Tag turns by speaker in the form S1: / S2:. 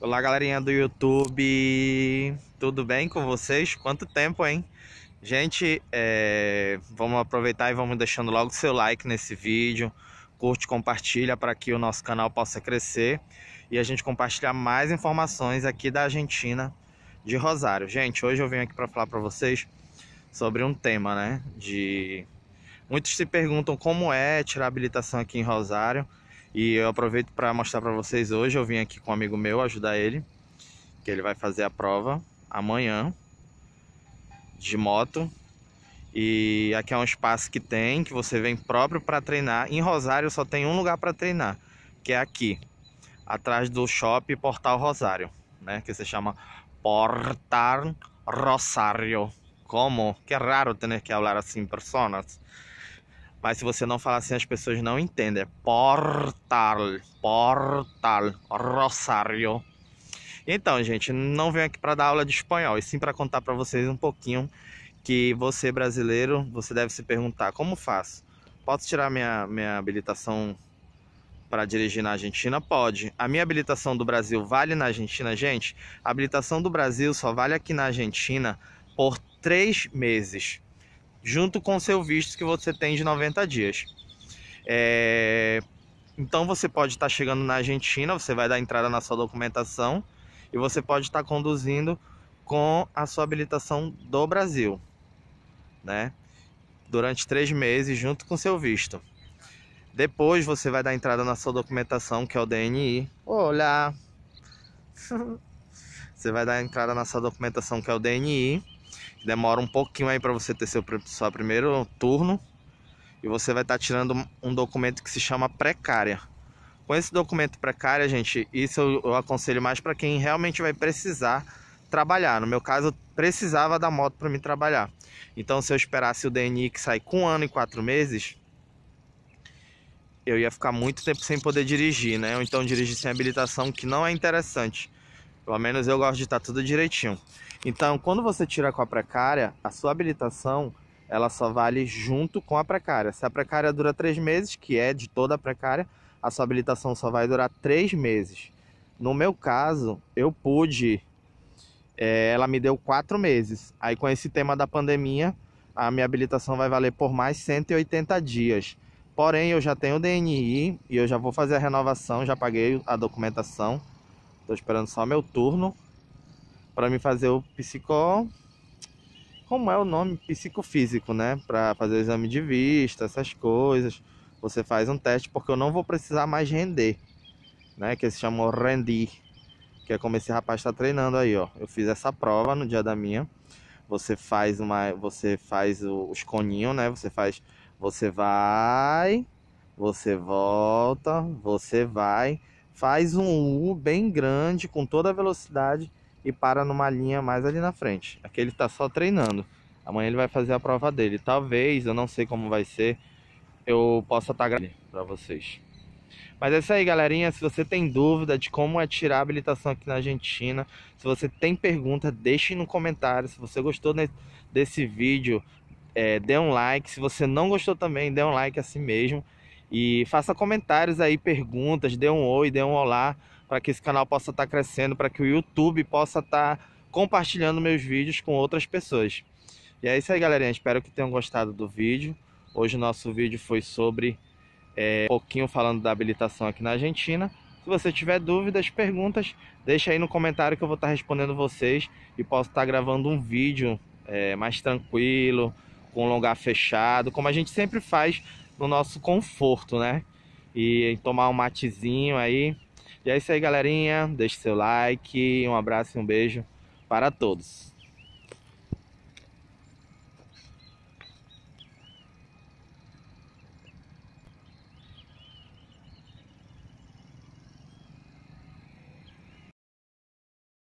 S1: Olá, galerinha do YouTube, tudo bem com vocês? Quanto tempo, hein? Gente, é... vamos aproveitar e vamos deixando logo seu like nesse vídeo, curte, compartilha para que o nosso canal possa crescer e a gente compartilhar mais informações aqui da Argentina de Rosário. Gente, hoje eu venho aqui para falar para vocês sobre um tema, né? De muitos se perguntam como é tirar habilitação aqui em Rosário. E eu aproveito para mostrar para vocês hoje, eu vim aqui com um amigo meu ajudar ele, que ele vai fazer a prova amanhã de moto. E aqui é um espaço que tem, que você vem próprio para treinar. Em Rosário só tem um lugar para treinar, que é aqui, atrás do shopping Portal Rosário, né? Que se chama Portal Rosário. Como? Que é raro ter né, que falar assim, pessoas. Mas se você não falar assim, as pessoas não entendem. É portal, portal, Rosário. Então, gente, não venho aqui para dar aula de espanhol, e sim para contar para vocês um pouquinho que você brasileiro, você deve se perguntar como faço. Posso tirar minha minha habilitação para dirigir na Argentina? Pode. A minha habilitação do Brasil vale na Argentina, gente? A habilitação do Brasil só vale aqui na Argentina por três meses junto com seu visto que você tem de 90 dias. É... Então você pode estar chegando na Argentina, você vai dar entrada na sua documentação e você pode estar conduzindo com a sua habilitação do Brasil, né? Durante três meses, junto com seu visto. Depois você vai dar entrada na sua documentação, que é o DNI. Olá! você vai dar entrada na sua documentação, que é o DNI demora um pouquinho aí para você ter seu, seu primeiro turno e você vai estar tá tirando um documento que se chama precária. Com esse documento precária, gente, isso eu, eu aconselho mais para quem realmente vai precisar trabalhar. No meu caso, precisava da moto para me trabalhar. Então, se eu esperasse o DNI que sai com um ano e quatro meses, eu ia ficar muito tempo sem poder dirigir, né? Ou então dirigir sem habilitação, que não é interessante. Pelo menos eu gosto de estar tudo direitinho. Então, quando você tira com a precária, a sua habilitação ela só vale junto com a precária. Se a precária dura três meses, que é de toda a precária, a sua habilitação só vai durar três meses. No meu caso, eu pude, é, ela me deu quatro meses. Aí, com esse tema da pandemia, a minha habilitação vai valer por mais 180 dias. Porém, eu já tenho o DNI e eu já vou fazer a renovação, já paguei a documentação. Tô esperando só meu turno para me fazer o psicó, como é o nome psicofísico, né? Para fazer o exame de vista, essas coisas. Você faz um teste porque eu não vou precisar mais render, né? Que se chama rendir, que é como esse rapaz está treinando aí, ó. Eu fiz essa prova no dia da minha. Você faz uma, você faz os coninhos, né? Você faz, você vai, você volta, você vai faz um U bem grande com toda a velocidade e para numa linha mais ali na frente. Aqui ele está só treinando. Amanhã ele vai fazer a prova dele. Talvez, eu não sei como vai ser, eu possa estar tá gravando para vocês. Mas é isso aí, galerinha. Se você tem dúvida de como é tirar a habilitação aqui na Argentina, se você tem pergunta, deixe no comentário. Se você gostou desse vídeo, é, dê um like. Se você não gostou também, dê um like assim mesmo. E faça comentários aí, perguntas, dê um oi, dê um olá, para que esse canal possa estar tá crescendo, para que o YouTube possa estar tá compartilhando meus vídeos com outras pessoas. E é isso aí, galerinha. Espero que tenham gostado do vídeo. Hoje o nosso vídeo foi sobre é, um pouquinho falando da habilitação aqui na Argentina. Se você tiver dúvidas, perguntas, deixa aí no comentário que eu vou estar tá respondendo vocês e posso estar tá gravando um vídeo é, mais tranquilo, com um lugar fechado, como a gente sempre faz no nosso conforto, né? E tomar um matezinho aí. E é isso aí, galerinha. Deixe seu like, um abraço e um beijo para todos.